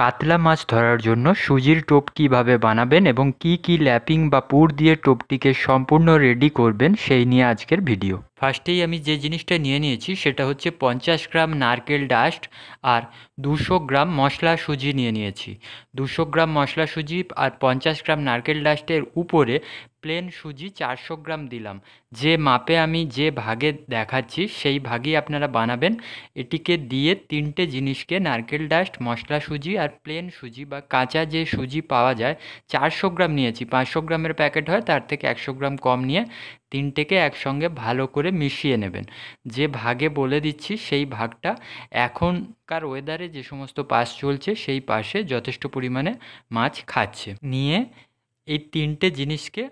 কাতলা মাছ ধরার জন্য সুজির টোপ কিভাবে বানাবেন এবং কি কি ল্যাপিং বা পুর দিয়ে টোপটিকে সম্পূর্ণ রেডি করবেন সেই নিয়ে আজকের ভিডিও ফার্স্টেই আমি যে জিনিসটা নিয়ে নিয়েছি সেটা হচ্ছে পঞ্চাশ গ্রাম নারকেল ডাস্ট আর দুশো গ্রাম মশলা সুজি নিয়ে নিয়েছি দুশো গ্রাম মশলা সুজি আর পঞ্চাশ গ্রাম নারকেল ডাস্টের উপরে প্লেন সুজি চারশো গ্রাম দিলাম যে মাপে আমি যে ভাগে দেখাচ্ছি সেই ভাগেই আপনারা বানাবেন এটিকে দিয়ে তিনটে জিনিসকে নারকেল ডাস্ট মশলা সুজি আর প্লেন সুজি বা কাঁচা যে সুজি পাওয়া যায় চারশো গ্রাম নিয়েছি পাঁচশো গ্রামের প্যাকেট হয় তার থেকে একশো গ্রাম কম নিয়ে তিনটেকে একসঙ্গে ভালো করে মিশিয়ে নেবেন যে ভাগে বলে দিচ্ছি সেই ভাগটা এখনকার ওয়েদারে যে সমস্ত পাশ চলছে সেই পাশে যথেষ্ট পরিমাণে মাছ খাচ্ছে নিয়ে এই তিনটে জিনিসকে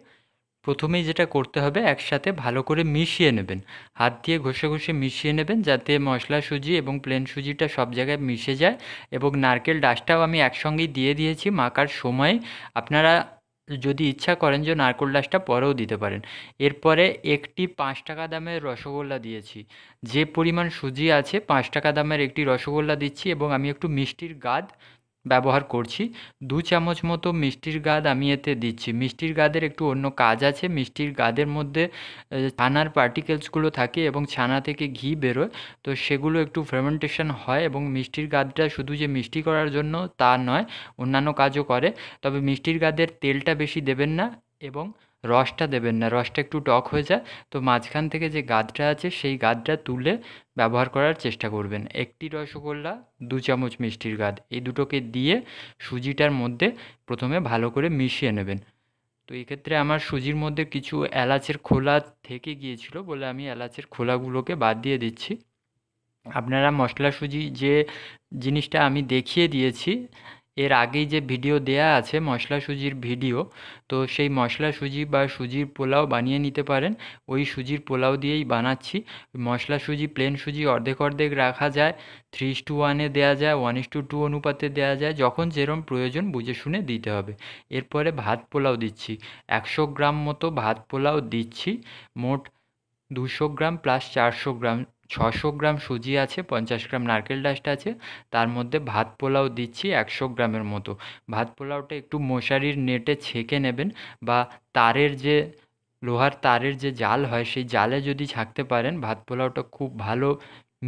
প্রথমেই যেটা করতে হবে একসাথে ভালো করে মিশিয়ে নেবেন হাত দিয়ে ঘষে ঘষে মিশিয়ে নেবেন যাতে মশলা সুজি এবং প্লেন সুজিটা সব জায়গায় মিশে যায় এবং নারকেল ডাশটাও আমি একসঙ্গেই দিয়ে দিয়েছি মাখার সময় আপনারা যদি ইচ্ছা করেন যে নারকোল ডাসটা পরেও দিতে পারেন এরপরে একটি পাঁচ টাকা দামের রসগোল্লা দিয়েছি যে পরিমাণ সুজি আছে পাঁচ টাকা দামের একটি রসগোল্লা দিচ্ছি এবং আমি একটু মিষ্টির গাদ ব্যবহার করছি দু চামচ মতো মিষ্টির গাদ আমি এতে দিচ্ছি মিষ্টির গাদের একটু অন্য কাজ আছে মিষ্টির গাদের মধ্যে ছানার পার্টিকেলসগুলো থাকে এবং ছানা থেকে ঘি বেরোয় তো সেগুলো একটু ফ্রেমেন্টেশন হয় এবং মিষ্টির গাদটা শুধু যে মিষ্টি করার জন্য তা নয় অন্যান্য কাজও করে তবে মিষ্টির গাদের তেলটা বেশি দেবেন না এবং রসটা দেবেন না রসটা একটু টক হয়ে যায় তো মাঝখান থেকে যে গাদটা আছে সেই গাদটা তুলে ব্যবহার করার চেষ্টা করবেন একটি রসগোল্লা দু চামচ মিষ্টির গাদ এই দুটোকে দিয়ে সুজিটার মধ্যে প্রথমে ভালো করে মিশিয়ে নেবেন তো এক্ষেত্রে আমার সুজির মধ্যে কিছু এলাচের খোলা থেকে গিয়েছিল বলে আমি এলাচের খোলাগুলোকে বাদ দিয়ে দিচ্ছি আপনারা মশলা সুজি যে জিনিসটা আমি দেখিয়ে দিয়েছি এর আগেই যে ভিডিও দেয়া আছে মশলা সুজির ভিডিও তো সেই মশলা সুজি বা সুজির পোলাও বানিয়ে নিতে পারেন ওই সুজির পোলাও দিয়েই বানাচ্ছি মশলা সুজি প্লেন সুজি অর্ধেক অর্ধেক রাখা যায় থ্রি ইস টু ওয়ানে দেওয়া যায় ওয়ান ইস টু টু অনুপাতে দেওয়া যায় যখন যেরম প্রয়োজন বুঝে শুনে দিতে হবে এরপরে ভাত পোলাও দিচ্ছি একশো গ্রাম মতো ভাত পোলাও দিচ্ছি মোট দুশো গ্রাম প্লাস চারশো গ্রাম ছশো গ্রাম সুজি আছে পঞ্চাশ গ্রাম নারকেল ডাস্ট আছে তার মধ্যে ভাত পোলাও দিচ্ছি একশো গ্রামের মতো ভাত পোলাওটা একটু মশারির নেটে ছেঁকে নেবেন বা তারের যে লোহার তারের যে জাল হয় সেই জালে যদি ছাঁকতে পারেন ভাত পোলাওটা খুব ভালো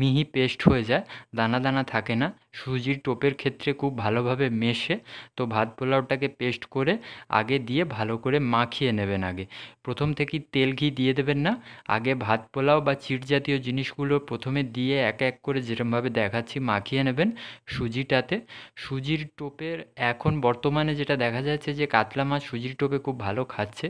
মিহি পেস্ট হয়ে যায় দানা দানা থাকে না সুজির টোপের ক্ষেত্রে খুব ভালোভাবে মেশে তো ভাত পোলাওটাকে পেস্ট করে আগে দিয়ে ভালো করে মাখিয়ে নেবেন আগে প্রথম থেকেই তেল ঘি দিয়ে দেবেন না আগে ভাত পোলাও বা চিট জাতীয় জিনিসগুলো প্রথমে দিয়ে এক এক করে যেরমভাবে দেখাচ্ছি মাখিয়ে নেবেন সুজিটাতে সুজির টোপের এখন বর্তমানে যেটা দেখা যাচ্ছে যে কাতলা মাছ সুজির টোপে খুব ভালো খাচ্ছে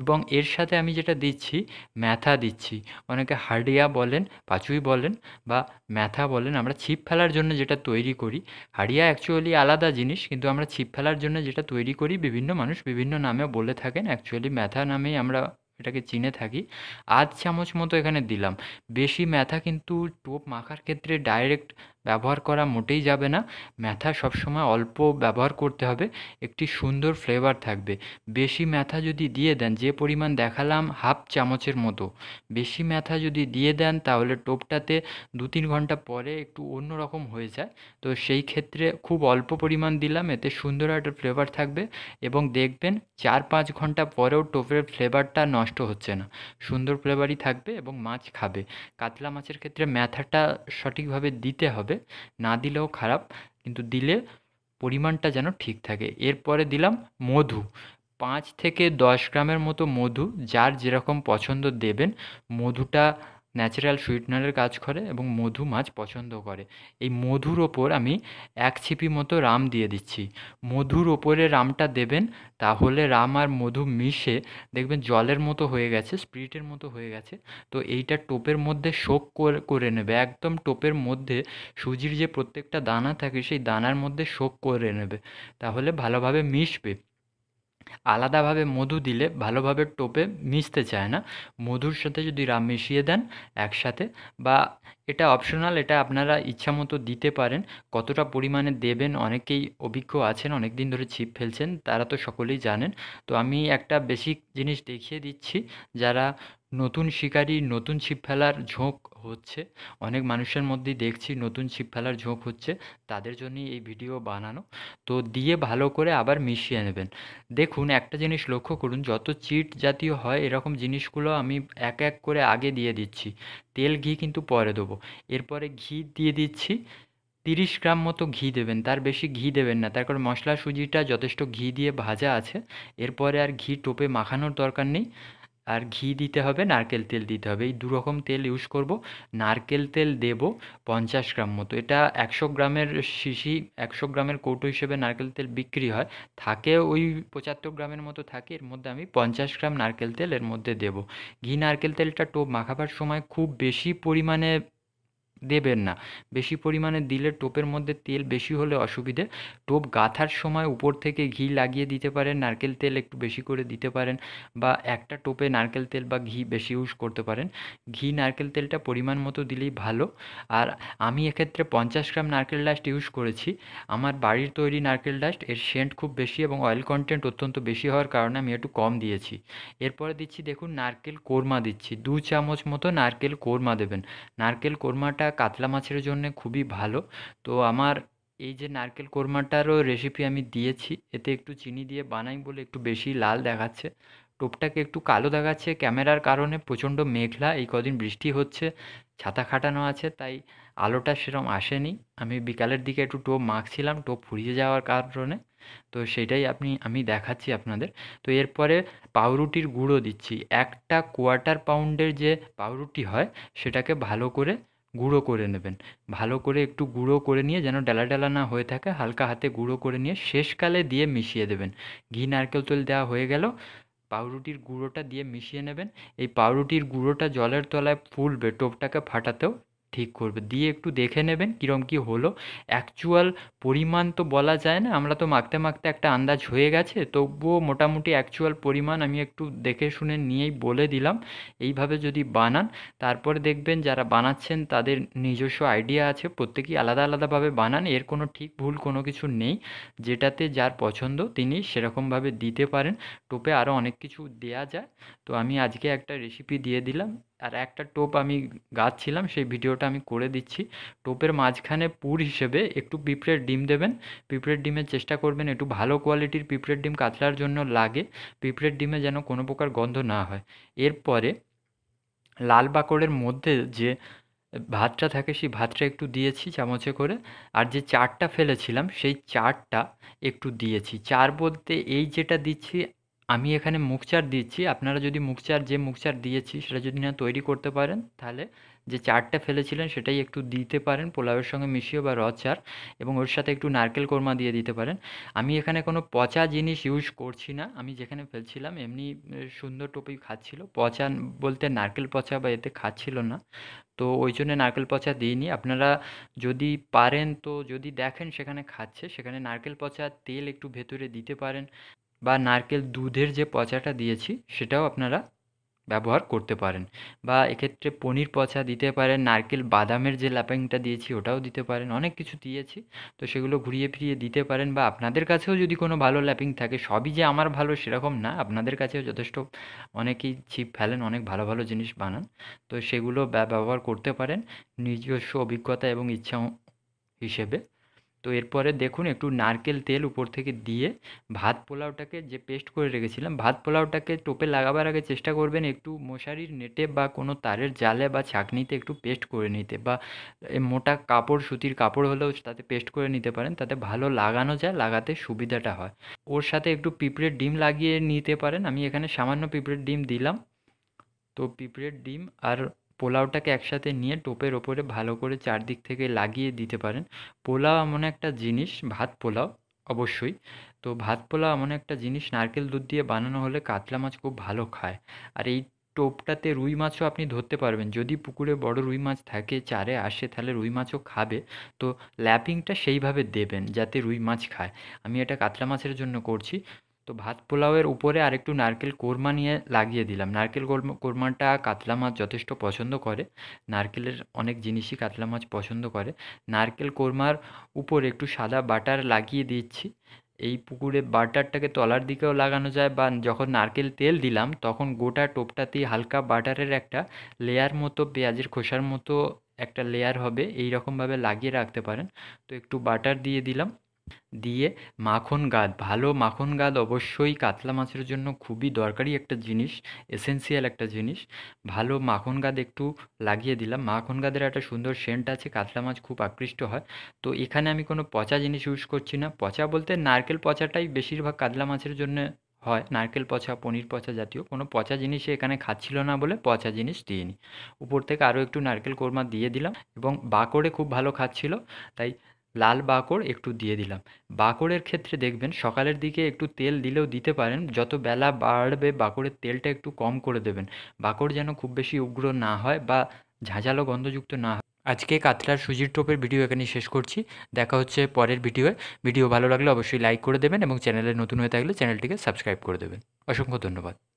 এবং এর সাথে আমি যেটা দিচ্ছি ম্যাথা দিচ্ছি অনেকে হার্ডিয়া বলেন পাচুই বলেন বা ম্যাথা বলেন আমরা ছিপ ফেলার জন্য যেটা তৈরি তৈরি করি হাড়িয়া অ্যাকচুয়ালি আলাদা জিনিস কিন্তু আমরা ছিপ ফেলার জন্য যেটা তৈরি করি বিভিন্ন মানুষ বিভিন্ন নামেও বলে থাকেন অ্যাকচুয়ালি ম্যাথা নামেই আমরা এটাকে চিনে থাকি আধ চামচ মতো এখানে দিলাম বেশি ম্যাথা কিন্তু টোপ মাখার ক্ষেত্রে ডাইরেক্ট ব্যবহার করা মোটেই যাবে না ম্যাথা সবসময় অল্প ব্যবহার করতে হবে একটি সুন্দর ফ্লেভার থাকবে বেশি ম্যাথা যদি দিয়ে দেন যে পরিমাণ দেখালাম হাফ চামচের মতো বেশি ম্যাথা যদি দিয়ে দেন তাহলে টোপটাতে দু তিন ঘন্টা পরে একটু অন্য রকম হয়ে যায় তো সেই ক্ষেত্রে খুব অল্প পরিমাণ দিলাম এতে সুন্দর একটা ফ্লেভার থাকবে এবং দেখবেন চার পাঁচ ঘন্টা পরেও টোপের ফ্লেভারটা নষ্ট হচ্ছে না সুন্দর ফ্লেভারই থাকবে এবং মাছ খাবে কাতলা মাছের ক্ষেত্রে ম্যাথাটা সঠিকভাবে দিতে হবে হবে না দিলেও খারাপ কিন্তু দিলে পরিমাণটা যেন ঠিক থাকে এরপরে দিলাম মধু পাঁচ থেকে দশ গ্রামের মতো মধু যার যেরকম পছন্দ দেবেন মধুটা ন্যাচারাল সুইটনারের কাজ করে এবং মধু মাছ পছন্দ করে এই মধুর ওপর আমি এক ছিপি মতো রাম দিয়ে দিচ্ছি মধুর ওপরে রামটা দেবেন তাহলে রাম আর মধু মিশে দেখবেন জলের মতো হয়ে গেছে স্প্রিটের মতো হয়ে গেছে তো এইটা টোপের মধ্যে শোক করে নেবে একদম টোপের মধ্যে সুজির যে প্রত্যেকটা দানা থাকে সেই দানার মধ্যে শোক করে নেবে তাহলে ভালোভাবে মিশবে আলাদাভাবে মধু দিলে ভালোভাবে টোপে মিশতে চায় না মধুর সাথে যদি রাম মিশিয়ে দেন একসাথে বা এটা অপশনাল এটা আপনারা ইচ্ছা মতো দিতে পারেন কতটা পরিমাণে দেবেন অনেকেই অভিজ্ঞ আছেন অনেক দিন ধরে ছিপ ফেলছেন তারা তো সকলেই জানেন তো আমি একটা বেসিক জিনিস দেখিয়ে দিচ্ছি যারা নতুন শিকারি নতুন ছিপ ফেলার ঝোঁক হচ্ছে অনেক মানুষের মধ্যেই দেখছি নতুন ছিপ ফেলার ঝোঁক হচ্ছে তাদের জন্যই এই ভিডিও বানানো তো দিয়ে ভালো করে আবার মিশিয়ে নেবেন দেখুন একটা জিনিস লক্ষ্য করুন যত চিট জাতীয় হয় এরকম জিনিসগুলো আমি এক এক করে আগে দিয়ে দিচ্ছি তেল ঘি কিন্তু পরে দেবো এরপরে ঘি দিয়ে দিচ্ছি তিরিশ গ্রাম মতো ঘি দেবেন তার বেশি ঘি দেবেন না তারপর মশলা সুজিটা যথেষ্ট ঘি দিয়ে ভাজা আছে এরপরে আর ঘি টোপে মাখানোর দরকার নেই আর ঘি দিতে হবে নারকেল তেল দিতে হবে এই দুরকম তেল ইউজ করব নারকেল তেল দেব পঞ্চাশ গ্রাম মতো এটা একশো গ্রামের শিশি একশো গ্রামের কৌটো হিসেবে নারকেল তেল বিক্রি হয় থাকে ওই পঁচাত্তর গ্রামের মতো থাকে এর মধ্যে আমি পঞ্চাশ গ্রাম নারকেল তেল এর মধ্যে দেব ঘি নারকেল তেলটা টোপ মাখাবার সময় খুব বেশি পরিমাণে দেবেন না বেশি পরিমাণে দিলে টোপের মধ্যে তেল বেশি হলে অসুবিধে টোপ গাঁথার সময় উপর থেকে ঘি লাগিয়ে দিতে পারেন নারকেল তেল একটু বেশি করে দিতে পারেন বা একটা টোপে নারকেল তেল বা ঘি বেশি ইউজ করতে পারেন ঘি নারকেল তেলটা পরিমাণ মতো দিলেই ভালো আর আমি এক্ষেত্রে পঞ্চাশ গ্রাম নারকেল ডাস্ট ইউজ করেছি আমার বাড়ির তৈরি নারকেল ডাস্ট এর সেন্ট খুব বেশি এবং অয়েল কন্টেন্ট অত্যন্ত বেশি হওয়ার কারণে আমি একটু কম দিয়েছি এরপরে দিচ্ছি দেখুন নারকেল কোরমা দিচ্ছি দু চামচ মতো নারকেল কোরমা দেবেন নারকেল কোরমাটা কোরমাটা কাতলা মাছের জন্য খুবই ভালো তো আমার এই যে নারকেল কোরমাটারও রেসিপি আমি দিয়েছি এতে একটু চিনি দিয়ে বানাই বলে একটু বেশি লাল দেখাচ্ছে টোপটাকে একটু কালো দেখাচ্ছে ক্যামেরার কারণে প্রচণ্ড মেঘলা এই কদিন বৃষ্টি হচ্ছে ছাতা খাটানো আছে তাই আলোটা সেরম আসেনি আমি বিকালের দিকে একটু টোপ মাখছিলাম টোপ ফুরিয়ে যাওয়ার কারণে তো সেটাই আপনি আমি দেখাচ্ছি আপনাদের তো এরপরে পাউরুটির গুঁড়ো দিচ্ছি একটা কোয়ার্টার পাউন্ডের যে পাউরুটি হয় সেটাকে ভালো করে গুঁড়ো করে নেবেন ভালো করে একটু গুঁড়ো করে নিয়ে যেন ডালা ডালা না হয়ে থাকে হালকা হাতে গুঁড়ো করে নিয়ে শেষকালে দিয়ে মিশিয়ে দেবেন ঘি নারকেল তেল দেওয়া হয়ে গেল পাউরুটির গুঁড়োটা দিয়ে মিশিয়ে নেবেন এই পাউরুটির গুঁড়োটা জলের তলায় ফুলবে টোপটাকে ফাটাতেও ঠিক করবে দিয়ে একটু দেখে নেবেন কীরকম কী হলো অ্যাকচুয়াল পরিমাণ তো বলা যায় না আমরা তো মাখতে মাখতে একটা আন্দাজ হয়ে গেছে তবুও মোটামুটি অ্যাকচুয়াল পরিমাণ আমি একটু দেখে শুনে নিয়েই বলে দিলাম এইভাবে যদি বানান তারপরে দেখবেন যারা বানাচ্ছেন তাদের নিজস্ব আইডিয়া আছে প্রত্যেকেই আলাদা আলাদাভাবে বানান এর কোনো ঠিক ভুল কোনো কিছু নেই যেটাতে যার পছন্দ তিনি সেরকমভাবে দিতে পারেন টোপে আরও অনেক কিছু দেয়া যায় তো আমি আজকে একটা রেসিপি দিয়ে দিলাম আর একটা টোপ আমি গাছছিলাম সেই ভিডিওটা আমি করে দিচ্ছি টোপের মাঝখানে পুর হিসেবে একটু পিঁপড়ের ডিম দেবেন পিঁপড়ের ডিমের চেষ্টা করবেন একটু ভালো কোয়ালিটির পিঁপড়ের ডিম কাতলার জন্য লাগে পিঁপড়ের ডিমে যেন কোনো প্রকার গন্ধ না হয় এরপরে লাল বাকড়ের মধ্যে যে ভাতটা থাকে সেই ভাতটা একটু দিয়েছি চামচে করে আর যে চারটা ফেলেছিলাম সেই চারটা একটু দিয়েছি চার বলতে এই যেটা দিচ্ছি আমি এখানে মুখচার দিচ্ছি আপনারা যদি মুখচার যে মুখচার দিয়েছি সেটা যদি না তৈরি করতে পারেন তাহলে যে চারটা ফেলেছিলেন সেটাই একটু দিতে পারেন পোলাওয়ের সঙ্গে মিশিয়ে বা রস চার এবং ওর সাথে একটু নারকেল কোরমা দিয়ে দিতে পারেন আমি এখানে কোনো পচা জিনিস ইউজ করছি না আমি যেখানে ফেলছিলাম এমনি সুন্দর টোপি খাচ্ছিল পচা বলতে নারকেল পচা বা এতে খাচ্ছিল না তো ওই জন্য নারকেল পচা দিইনি আপনারা যদি পারেন তো যদি দেখেন সেখানে খাচ্ছে সেখানে নারকেল পচা তেল একটু ভেতরে দিতে পারেন বা নারকেল দুধের যে পচাটা দিয়েছি সেটাও আপনারা ব্যবহার করতে পারেন বা এক্ষেত্রে পনির পচা দিতে পারেন নারকেল বাদামের যে ল্যাপিংটা দিয়েছি ওটাও দিতে পারেন অনেক কিছু দিয়েছি তো সেগুলো ঘুরিয়ে ফিরিয়ে দিতে পারেন বা আপনাদের কাছেও যদি কোনো ভালো ল্যাপিং থাকে সবই যে আমার ভালো সেরকম না আপনাদের কাছেও যথেষ্ট অনেকেই ছিপ ফেলেন অনেক ভালো ভালো জিনিস বানান তো সেগুলো ব্যবহার করতে পারেন নিজস্ব অভিজ্ঞতা এবং ইচ্ছা হিসেবে তো এরপরে দেখুন একটু নারকেল তেল উপর থেকে দিয়ে ভাত পোলাওটাকে যে পেস্ট করে রেখেছিলাম ভাত পোলাওটাকে টোপে লাগাবার আগে চেষ্টা করবেন একটু মশারির নেটে বা কোনো তারের জালে বা ছাঁকনিতে একটু পেস্ট করে নিতে বা মোটা কাপড় সুতির কাপড় হলেও তাতে পেস্ট করে নিতে পারেন তাতে ভালো লাগানো যায় লাগাতে সুবিধাটা হয় ওর সাথে একটু পিঁপড়ের ডিম লাগিয়ে নিতে পারেন আমি এখানে সামান্য পিঁপড়ের ডিম দিলাম তো পিঁপড়ের ডিম আর পোলাওটাকে একসাথে নিয়ে টোপের ওপরে ভালো করে চারদিক থেকে লাগিয়ে দিতে পারেন পোলাও এমন একটা জিনিস ভাত পোলাও অবশ্যই তো ভাত পোলাও এমন একটা জিনিস নারকেল দুধ দিয়ে বানানো হলে কাতলা মাছ খুব ভালো খায় আর এই টোপটাতে রুই মাছও আপনি ধরতে পারবেন যদি পুকুরে বড় রুই মাছ থাকে চারে আসে তাহলে রুই মাছও খাবে তো ল্যাপিংটা সেইভাবে দেবেন যাতে রুই মাছ খায় আমি এটা কাতলা মাছের জন্য করছি তো ভাত পোলাওয়ের উপরে আরেকটু নারকেল কোরমা নিয়ে লাগিয়ে দিলাম নারকেল কোরমাটা কাতলা মাছ যথেষ্ট পছন্দ করে নারকেলের অনেক জিনিসই কাতলা মাছ পছন্দ করে নারকেল কোরমার উপরে একটু সাদা বাটার লাগিয়ে দিচ্ছি এই পুকুরে বাটারটাকে তলার দিকেও লাগানো যায় বা যখন নারকেল তেল দিলাম তখন গোটা টোপটাতেই হালকা বাটারের একটা লেয়ার মতো পেঁয়াজের খোসার মতো একটা লেয়ার হবে এই রকমভাবে লাগিয়ে রাখতে পারেন তো একটু বাটার দিয়ে দিলাম দিয়ে মাখন গাদ ভালো মাখন গাদ অবশ্যই কাতলা মাছের জন্য খুবই দরকারি একটা জিনিস এসেন্সিয়াল একটা জিনিস ভালো মাখন গাদ একটু লাগিয়ে দিলাম মাখন গাদের একটা সুন্দর সেন্ট আছে কাতলা মাছ খুব আকৃষ্ট হয় তো এখানে আমি কোনো পচা জিনিস ইউজ করছি না পচা বলতে নারকেল পচাটাই বেশিরভাগ কাতলা মাছের জন্য হয় নারকেল পচা পনির পচা জাতীয় কোনো পচা জিনিসে এখানে খাচ্ছিল না বলে পচা জিনিস দিয়ে নিই উপর থেকে আরও একটু নারকেল কোরমা দিয়ে দিলাম এবং বাকড়ে খুব ভালো খাচ্ছিল তাই লাল বাকড় একটু দিয়ে দিলাম বাকড়ের ক্ষেত্রে দেখবেন সকালের দিকে একটু তেল দিলেও দিতে পারেন যত বেলা বাড়বে বাকড়ের তেলটা একটু কম করে দেবেন বাকড় যেন খুব বেশি উগ্র না হয় বা ঝাঁঝালো গন্ধযুক্ত না হয় আজকে কাতলার সুজির টোপের ভিডিও এখানে শেষ করছি দেখা হচ্ছে পরের ভিডিওয়ে ভিডিও ভালো লাগলে অবশ্যই লাইক করে দেবেন এবং চ্যানেলে নতুন হয়ে থাকলে চ্যানেলটিকে সাবস্ক্রাইব করে দেবেন অসংখ্য ধন্যবাদ